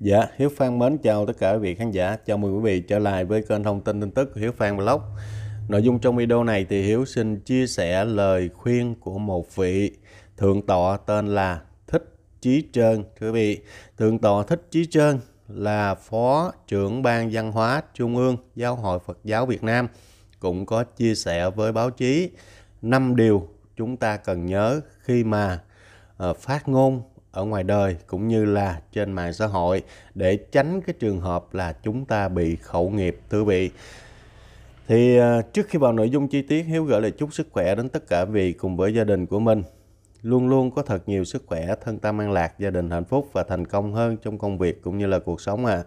Dạ, Hiếu Phan mến chào tất cả quý vị khán giả. Chào mừng quý vị trở lại với kênh thông tin tin tức Hiếu Phan Blog. Nội dung trong video này thì Hiếu xin chia sẻ lời khuyên của một vị thượng tọa tên là Thích Chí Trơn. Thưa quý vị, thượng tọa Thích Chí Trơn là phó trưởng ban văn hóa Trung ương Giáo hội Phật giáo Việt Nam cũng có chia sẻ với báo chí năm điều chúng ta cần nhớ khi mà ờ, phát ngôn ở ngoài đời cũng như là trên mạng xã hội để tránh cái trường hợp là chúng ta bị khẩu nghiệp thưa vị. Thì à, trước khi vào nội dung chi tiết Hiếu gửi lời chúc sức khỏe đến tất cả vị cùng với gia đình của mình. Luôn luôn có thật nhiều sức khỏe, thân tâm an lạc, gia đình hạnh phúc và thành công hơn trong công việc cũng như là cuộc sống à.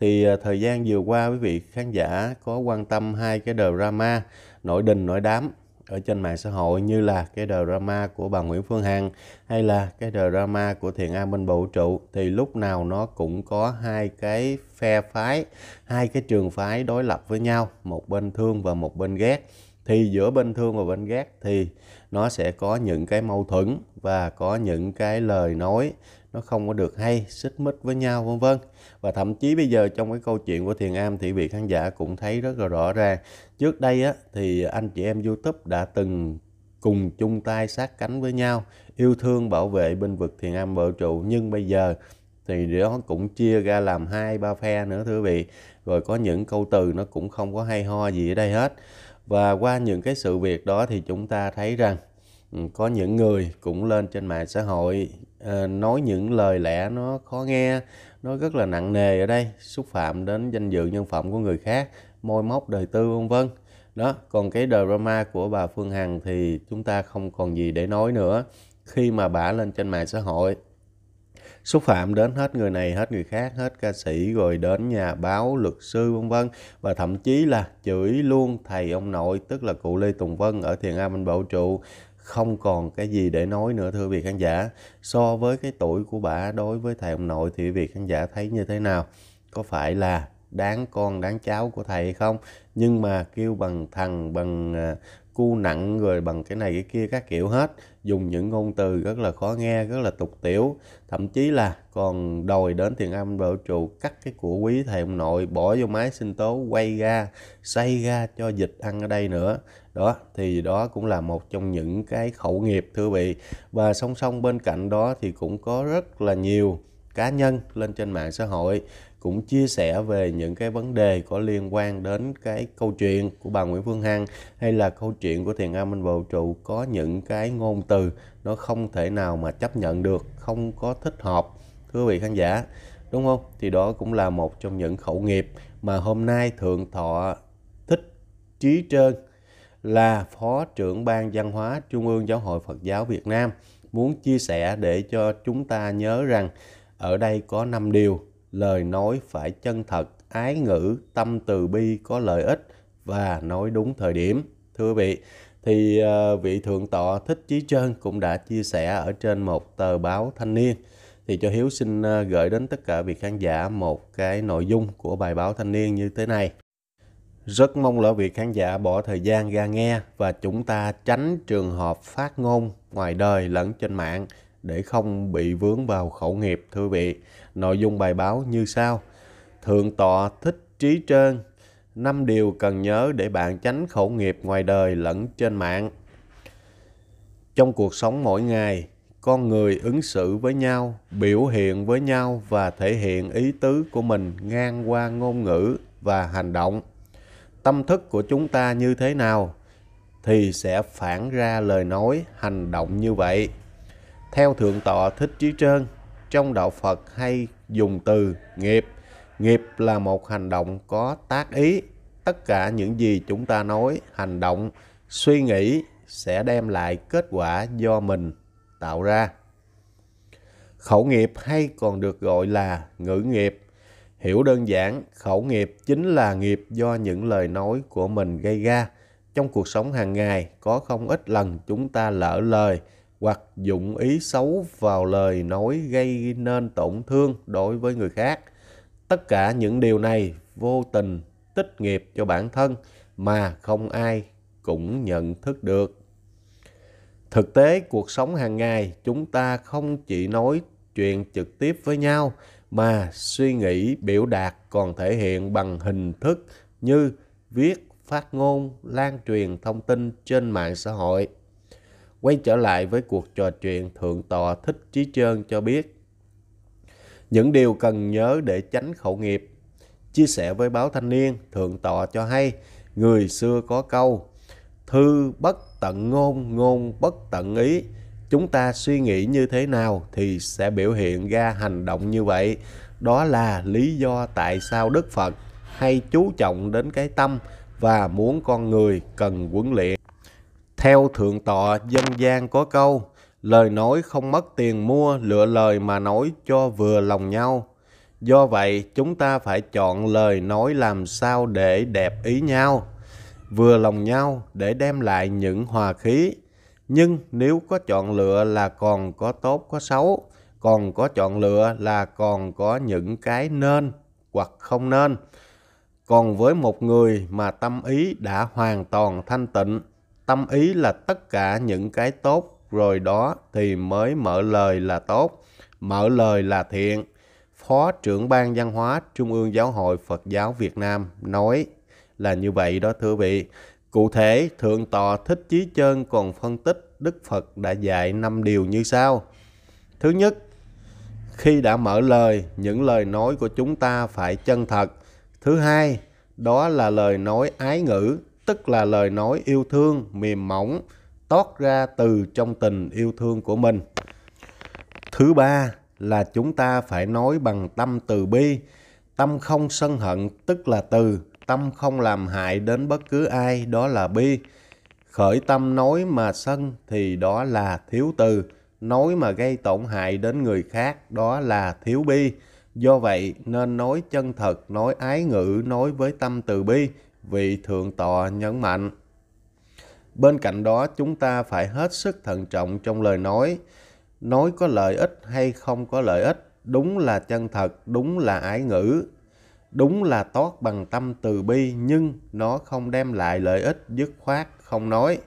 Thì thời gian vừa qua quý vị khán giả có quan tâm hai cái drama nổi đình nổi đám ở trên mạng xã hội như là cái drama của bà Nguyễn Phương Hằng hay là cái drama của Thiện A Minh Bộ Trụ thì lúc nào nó cũng có hai cái phe phái, hai cái trường phái đối lập với nhau, một bên thương và một bên ghét. Thì giữa bên thương và bên ghét thì nó sẽ có những cái mâu thuẫn và có những cái lời nói nó không có được hay xích mích với nhau vân vân và thậm chí bây giờ trong cái câu chuyện của thiền am thì vị khán giả cũng thấy rất là rõ ràng trước đây á, thì anh chị em youtube đã từng cùng chung tay sát cánh với nhau yêu thương bảo vệ binh vực thiền am vũ trụ nhưng bây giờ thì nó cũng chia ra làm hai ba phe nữa thưa quý vị rồi có những câu từ nó cũng không có hay ho gì ở đây hết và qua những cái sự việc đó thì chúng ta thấy rằng ừ, có những người cũng lên trên mạng xã hội Ờ, nói những lời lẽ nó khó nghe nó rất là nặng nề ở đây xúc phạm đến danh dự nhân phẩm của người khác môi móc đời tư vân vân đó còn cái drama của bà phương hằng thì chúng ta không còn gì để nói nữa khi mà bà lên trên mạng xã hội xúc phạm đến hết người này hết người khác hết ca sĩ rồi đến nhà báo luật sư vân vân và thậm chí là chửi luôn thầy ông nội tức là cụ lê tùng vân ở thiền a minh bảo trụ không còn cái gì để nói nữa thưa vị khán giả so với cái tuổi của bà đối với thầy ông nội thì vị khán giả thấy như thế nào có phải là đáng con đáng cháu của thầy không nhưng mà kêu bằng thằng bằng à, cu nặng rồi bằng cái này cái kia các kiểu hết dùng những ngôn từ rất là khó nghe rất là tục tiểu thậm chí là còn đòi đến thiền âm vũ trụ cắt cái của quý thầy ông nội bỏ vô máy sinh tố quay ra xay ra cho dịch ăn ở đây nữa đó thì đó cũng là một trong những cái khẩu nghiệp thưa vị và song song bên cạnh đó thì cũng có rất là nhiều cá nhân lên trên mạng xã hội cũng chia sẻ về những cái vấn đề có liên quan đến cái câu chuyện của bà Nguyễn Phương Hằng hay là câu chuyện của Thiền A Minh Vũ Trụ có những cái ngôn từ nó không thể nào mà chấp nhận được, không có thích hợp thưa quý vị khán giả đúng không? Thì đó cũng là một trong những khẩu nghiệp mà hôm nay Thượng Thọ Thích Trí Trơn là Phó trưởng Ban Văn hóa Trung ương Giáo hội Phật giáo Việt Nam muốn chia sẻ để cho chúng ta nhớ rằng ở đây có 5 điều, lời nói phải chân thật, ái ngữ, tâm từ bi có lợi ích và nói đúng thời điểm. Thưa quý vị, thì ờ, vị thượng tọa Thích Chí Trơn cũng đã chia sẻ ở trên một tờ báo Thanh niên. Thì cho Hiếu xin ờ, gửi đến tất cả vị khán giả một cái nội dung của bài báo Thanh niên như thế này. Rất mong là vị khán giả bỏ thời gian ra nghe và chúng ta tránh trường hợp phát ngôn ngoài đời lẫn trên mạng để không bị vướng vào khẩu nghiệp thưa vị. Nội dung bài báo như sau. Thượng tọa thích trí trơn, năm điều cần nhớ để bạn tránh khẩu nghiệp ngoài đời lẫn trên mạng. Trong cuộc sống mỗi ngày, con người ứng xử với nhau, biểu hiện với nhau và thể hiện ý tứ của mình ngang qua ngôn ngữ và hành động. Tâm thức của chúng ta như thế nào thì sẽ phản ra lời nói, hành động như vậy. Theo Thượng tọa Thích Trí Trơn, trong Đạo Phật hay dùng từ nghiệp. Nghiệp là một hành động có tác ý. Tất cả những gì chúng ta nói, hành động, suy nghĩ sẽ đem lại kết quả do mình tạo ra. Khẩu nghiệp hay còn được gọi là ngữ nghiệp. Hiểu đơn giản, khẩu nghiệp chính là nghiệp do những lời nói của mình gây ra. Trong cuộc sống hàng ngày, có không ít lần chúng ta lỡ lời, hoặc dụng ý xấu vào lời nói gây nên tổn thương đối với người khác. Tất cả những điều này vô tình tích nghiệp cho bản thân mà không ai cũng nhận thức được. Thực tế cuộc sống hàng ngày chúng ta không chỉ nói chuyện trực tiếp với nhau mà suy nghĩ biểu đạt còn thể hiện bằng hình thức như viết, phát ngôn, lan truyền thông tin trên mạng xã hội. Quay trở lại với cuộc trò chuyện, Thượng tọa Thích Trí Trơn cho biết những điều cần nhớ để tránh khẩu nghiệp. Chia sẻ với báo thanh niên, Thượng tọa cho hay người xưa có câu Thư bất tận ngôn, ngôn bất tận ý. Chúng ta suy nghĩ như thế nào thì sẽ biểu hiện ra hành động như vậy. Đó là lý do tại sao Đức Phật hay chú trọng đến cái tâm và muốn con người cần huấn luyện theo thượng tọa dân gian có câu, lời nói không mất tiền mua, lựa lời mà nói cho vừa lòng nhau. Do vậy, chúng ta phải chọn lời nói làm sao để đẹp ý nhau, vừa lòng nhau để đem lại những hòa khí. Nhưng nếu có chọn lựa là còn có tốt có xấu, còn có chọn lựa là còn có những cái nên hoặc không nên. Còn với một người mà tâm ý đã hoàn toàn thanh tịnh, tâm ý là tất cả những cái tốt rồi đó thì mới mở lời là tốt mở lời là thiện phó trưởng ban văn hóa trung ương giáo hội phật giáo việt nam nói là như vậy đó thưa vị cụ thể thượng tọa thích chí chơn còn phân tích đức phật đã dạy năm điều như sau thứ nhất khi đã mở lời những lời nói của chúng ta phải chân thật thứ hai đó là lời nói ái ngữ tức là lời nói yêu thương mềm mỏng tót ra từ trong tình yêu thương của mình. Thứ ba là chúng ta phải nói bằng tâm từ bi, tâm không sân hận tức là từ, tâm không làm hại đến bất cứ ai đó là bi. Khởi tâm nói mà sân thì đó là thiếu từ, nói mà gây tổn hại đến người khác đó là thiếu bi. Do vậy nên nói chân thật, nói ái ngữ, nói với tâm từ bi vị thượng tọa nhấn mạnh. Bên cạnh đó, chúng ta phải hết sức thận trọng trong lời nói. Nói có lợi ích hay không có lợi ích, đúng là chân thật, đúng là ái ngữ, đúng là tốt bằng tâm từ bi nhưng nó không đem lại lợi ích dứt khoát không nói.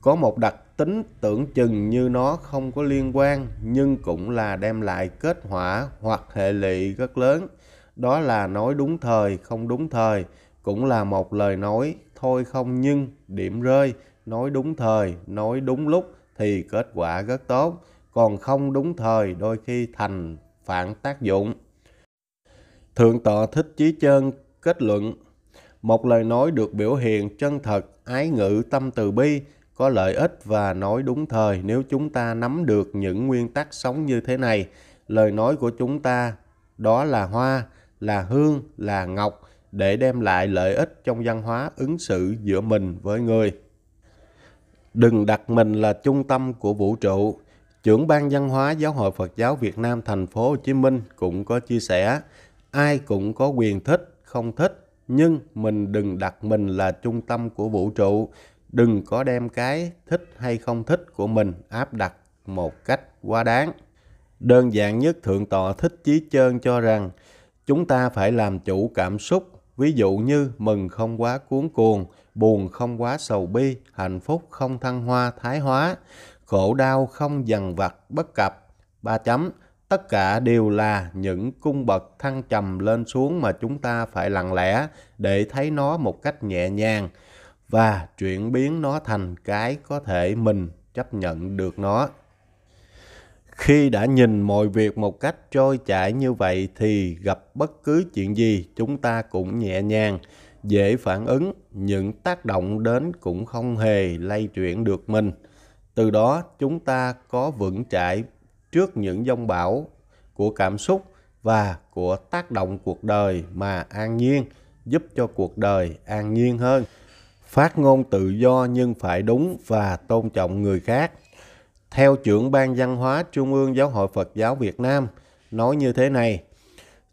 Có một đặc tính tưởng chừng như nó không có liên quan nhưng cũng là đem lại kết quả hoặc hệ lụy rất lớn. Đó là nói đúng thời, không đúng thời, cũng là một lời nói thôi không nhưng điểm rơi nói đúng thời nói đúng lúc thì kết quả rất tốt còn không đúng thời đôi khi thành phản tác dụng thượng tọa thích chí chơn kết luận một lời nói được biểu hiện chân thật ái ngữ tâm từ bi có lợi ích và nói đúng thời nếu chúng ta nắm được những nguyên tắc sống như thế này lời nói của chúng ta đó là hoa là hương là ngọc để đem lại lợi ích trong văn hóa ứng xử giữa mình với người. Đừng đặt mình là trung tâm của vũ trụ. Trưởng ban văn hóa Giáo hội Phật giáo Việt Nam thành phố Hồ Chí Minh cũng có chia sẻ, ai cũng có quyền thích, không thích, nhưng mình đừng đặt mình là trung tâm của vũ trụ, đừng có đem cái thích hay không thích của mình áp đặt một cách quá đáng. Đơn giản nhất Thượng tọa Thích Chí Chơn cho rằng, chúng ta phải làm chủ cảm xúc Ví dụ như mừng không quá cuốn cuồng, buồn không quá sầu bi, hạnh phúc không thăng hoa thái hóa, khổ đau không dằn vặt bất cập. Ba chấm, tất cả đều là những cung bậc thăng trầm lên xuống mà chúng ta phải lặng lẽ để thấy nó một cách nhẹ nhàng và chuyển biến nó thành cái có thể mình chấp nhận được nó. Khi đã nhìn mọi việc một cách trôi chảy như vậy thì gặp bất cứ chuyện gì chúng ta cũng nhẹ nhàng, dễ phản ứng, những tác động đến cũng không hề lay chuyển được mình. Từ đó chúng ta có vững chãi trước những dông bão của cảm xúc và của tác động cuộc đời mà an nhiên, giúp cho cuộc đời an nhiên hơn. Phát ngôn tự do nhưng phải đúng và tôn trọng người khác – theo trưởng ban văn hóa Trung ương Giáo hội Phật giáo Việt Nam nói như thế này,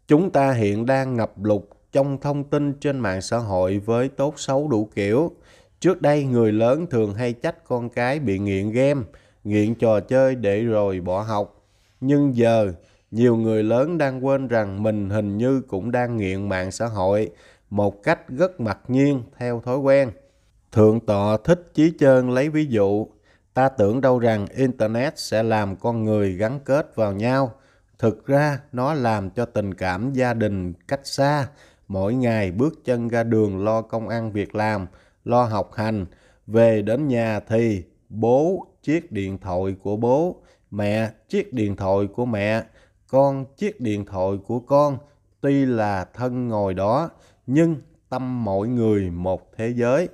chúng ta hiện đang ngập lụt trong thông tin trên mạng xã hội với tốt xấu đủ kiểu. Trước đây người lớn thường hay trách con cái bị nghiện game, nghiện trò chơi để rồi bỏ học. Nhưng giờ, nhiều người lớn đang quên rằng mình hình như cũng đang nghiện mạng xã hội một cách rất mặc nhiên theo thói quen. Thượng tọa Thích Chí Trơn lấy ví dụ, Ta tưởng đâu rằng Internet sẽ làm con người gắn kết vào nhau. Thực ra nó làm cho tình cảm gia đình cách xa. Mỗi ngày bước chân ra đường lo công ăn việc làm, lo học hành. Về đến nhà thì bố chiếc điện thoại của bố, mẹ chiếc điện thoại của mẹ, con chiếc điện thoại của con. Tuy là thân ngồi đó, nhưng tâm mỗi người một thế giới.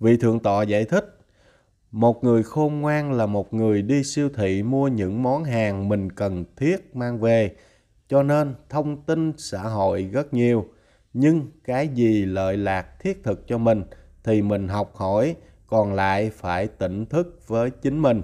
Vị thượng tọa giải thích một người khôn ngoan là một người đi siêu thị mua những món hàng mình cần thiết mang về cho nên thông tin xã hội rất nhiều nhưng cái gì lợi lạc thiết thực cho mình thì mình học hỏi còn lại phải tỉnh thức với chính mình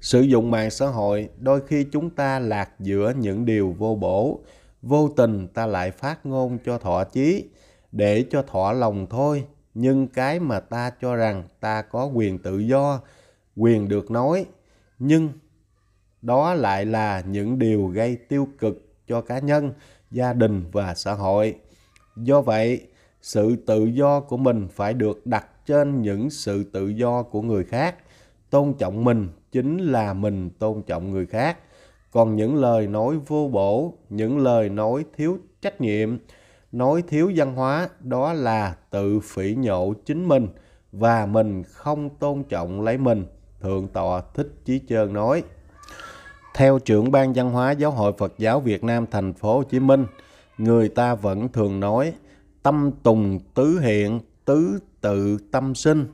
sử dụng mạng xã hội đôi khi chúng ta lạc giữa những điều vô bổ vô tình ta lại phát ngôn cho thỏa chí để cho thỏa lòng thôi nhưng cái mà ta cho rằng ta có quyền tự do quyền được nói nhưng đó lại là những điều gây tiêu cực cho cá nhân gia đình và xã hội do vậy sự tự do của mình phải được đặt trên những sự tự do của người khác tôn trọng mình chính là mình tôn trọng người khác còn những lời nói vô bổ những lời nói thiếu trách nhiệm nói thiếu văn hóa đó là tự phỉ nhổ chính mình và mình không tôn trọng lấy mình thượng tọa thích chí trơn nói theo trưởng ban văn hóa giáo hội phật giáo việt nam thành phố hồ chí minh người ta vẫn thường nói tâm tùng tứ hiện tứ tự tâm sinh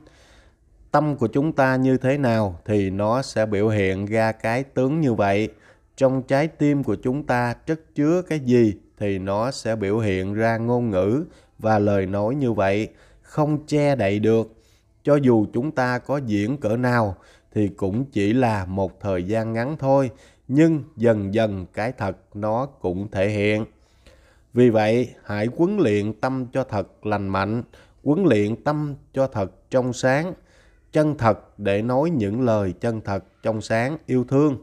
tâm của chúng ta như thế nào thì nó sẽ biểu hiện ra cái tướng như vậy trong trái tim của chúng ta chất chứa cái gì thì nó sẽ biểu hiện ra ngôn ngữ và lời nói như vậy không che đậy được cho dù chúng ta có diễn cỡ nào thì cũng chỉ là một thời gian ngắn thôi nhưng dần dần cái thật nó cũng thể hiện vì vậy hãy huấn luyện tâm cho thật lành mạnh huấn luyện tâm cho thật trong sáng chân thật để nói những lời chân thật trong sáng yêu thương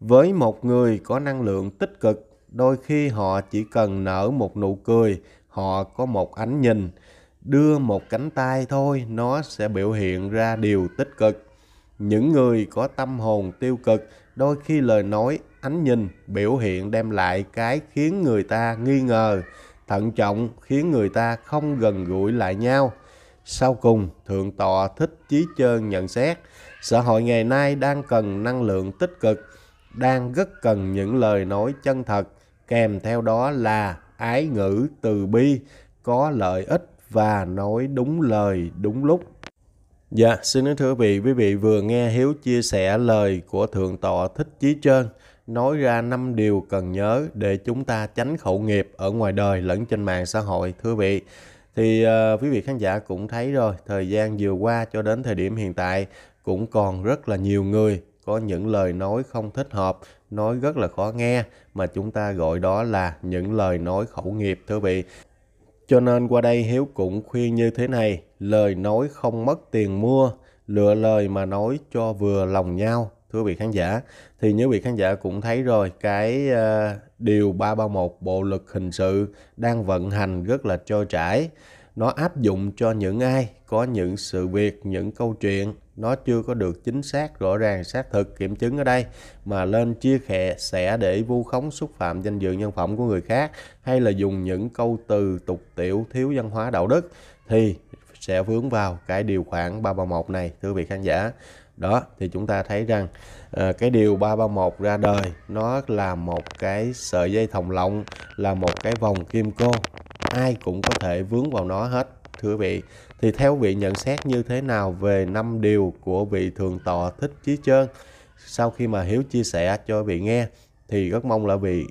với một người có năng lượng tích cực đôi khi họ chỉ cần nở một nụ cười họ có một ánh nhìn đưa một cánh tay thôi nó sẽ biểu hiện ra điều tích cực những người có tâm hồn tiêu cực đôi khi lời nói ánh nhìn biểu hiện đem lại cái khiến người ta nghi ngờ thận trọng khiến người ta không gần gũi lại nhau sau cùng thượng tọa thích chí chơn nhận xét xã hội ngày nay đang cần năng lượng tích cực đang rất cần những lời nói chân thật kèm theo đó là ái ngữ từ bi có lợi ích và nói đúng lời đúng lúc. Dạ, xin nói thưa quý vị, quý vị vừa nghe Hiếu chia sẻ lời của Thượng tọa Thích Chí Trơn nói ra năm điều cần nhớ để chúng ta tránh khẩu nghiệp ở ngoài đời lẫn trên mạng xã hội thưa quý vị. Thì uh, quý vị khán giả cũng thấy rồi, thời gian vừa qua cho đến thời điểm hiện tại cũng còn rất là nhiều người có những lời nói không thích hợp, nói rất là khó nghe mà chúng ta gọi đó là những lời nói khẩu nghiệp thưa vị. Cho nên qua đây Hiếu cũng khuyên như thế này, lời nói không mất tiền mua, lựa lời mà nói cho vừa lòng nhau thưa vị khán giả. Thì như vị khán giả cũng thấy rồi, cái uh, điều 331 bộ luật hình sự đang vận hành rất là trôi chảy. Nó áp dụng cho những ai có những sự việc, những câu chuyện nó chưa có được chính xác rõ ràng xác thực kiểm chứng ở đây mà lên chia khẽ sẽ để vu khống xúc phạm danh dự nhân phẩm của người khác hay là dùng những câu từ tục tiểu thiếu văn hóa đạo đức thì sẽ vướng vào cái điều khoản 331 này thưa vị khán giả đó thì chúng ta thấy rằng à, cái điều 331 ra đời nó là một cái sợi dây thòng lọng là một cái vòng kim cô ai cũng có thể vướng vào nó hết thưa vị thì theo vị nhận xét như thế nào về năm điều của vị thường tọa thích chí trơn sau khi mà hiếu chia sẻ cho vị nghe thì rất mong là vị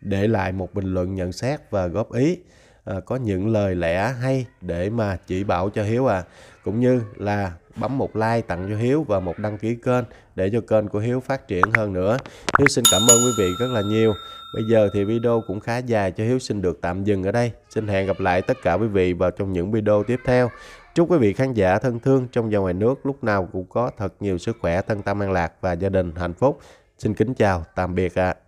để lại một bình luận nhận xét và góp ý à, có những lời lẽ hay để mà chỉ bảo cho hiếu à cũng như là bấm một like tặng cho Hiếu và một đăng ký kênh để cho kênh của Hiếu phát triển hơn nữa. Hiếu xin cảm ơn quý vị rất là nhiều. Bây giờ thì video cũng khá dài cho Hiếu xin được tạm dừng ở đây. Xin hẹn gặp lại tất cả quý vị vào trong những video tiếp theo. Chúc quý vị khán giả thân thương trong và ngoài nước lúc nào cũng có thật nhiều sức khỏe, thân tâm an lạc và gia đình hạnh phúc. Xin kính chào, tạm biệt ạ. À.